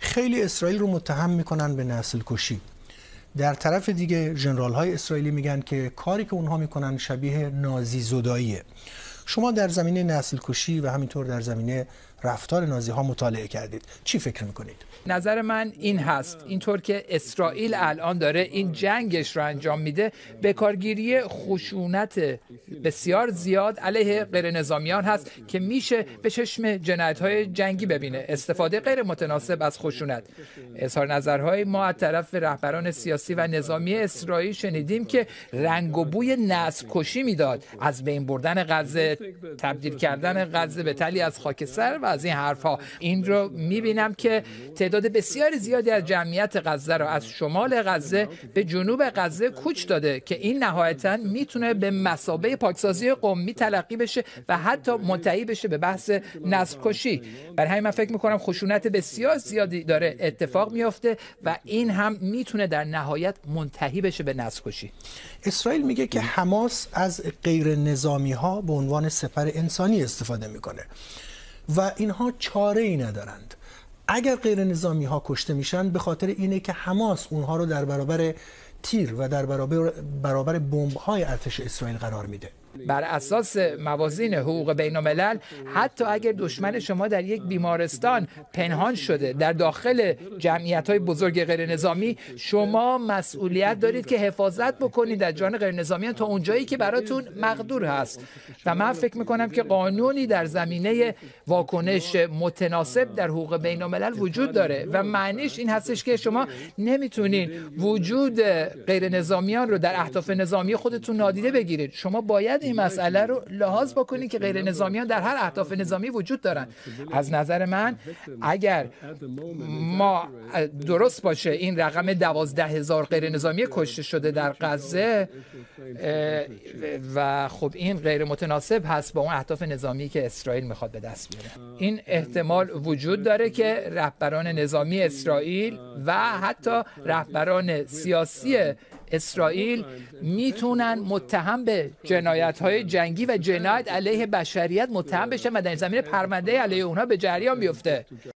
خیلی اسرائیل رو متهم میکنن به نسل کشی در طرف دیگه جنرال های اسرائیلی میگن که کاری که اونها میکنن شبیه نازی زداییه شما در زمینه نسل کشی و همینطور در زمینه رفتار نازی ها مطالعه کردید چی فکر میکنید نظر من این هست اینطور که اسرائیل الان داره این جنگش رو انجام میده به کارگیری خشونت بسیار زیاد علیه غیر نظامیان هست که میشه به چشم جنایت های جنگی ببینه استفاده غیر متناسب از خشونت اظهار نظرهای ما از طرف رهبران سیاسی و نظامی اسرائیل شنیدیم که رنگ و بوی نسل کشی میداد از بین بردن غزه تبدیل کردن غزه به تلی از خاکستر و از این ها این رو میبینم که تعداد بسیار زیادی از جمعیت غزه رو از شمال غزه به جنوب غزه کوچ داده که این نهایتا میتونه به مسابه پاکسازی قومی تلقی بشه و حتی منتهی بشه به بحث نسل کشی برای همین من فکر میکنم خشونت بسیار زیادی داره اتفاق میافته و این هم میتونه در نهایت منتهی بشه به نسل کشی اسرائیل میگه که حماس از غیر نظامی ها به عنوان سپر انسانی استفاده میکنه و اینها چاره ای ندارند اگر غیر نظامی ها کشته میشن به خاطر اینه که حماس اونها رو در برابر تیر و در برابر برابر بمب های ارتش اسرائیل قرار میده بر اساس موازین حقوق بین الملل حتی اگر دشمن شما در یک بیمارستان پنهان شده در داخل جمعیت های بزرگ غیر نظامی شما مسئولیت دارید که حفاظت بکنید در جان غیر نظامیان تا اونجایی که براتون مقدور هست و من فکر میکنم که قانونی در زمینه واکنش متناسب در حقوق بین الملل وجود داره و معنیش این هستش که شما نمیتونین وجود غیر نظامیان رو در اهداف نظامی خودتون نادیده بگیرید شما باید باید این مسئله رو لحاظ بکنیم که غیر نظامیان در هر اهداف نظامی وجود دارن از نظر من اگر ما درست باشه این رقم دوازده هزار غیر نظامی کشته شده در غزه و خب این غیر متناسب هست با اون اهداف نظامی که اسرائیل میخواد به دست بیاره این احتمال وجود داره که رهبران نظامی اسرائیل و حتی رهبران سیاسی اسرائیل میتونن متهم به جنایت های جنگی و جنایت علیه بشریت متهم بشن و در زمین پرونده علیه اونها به جریان بیفته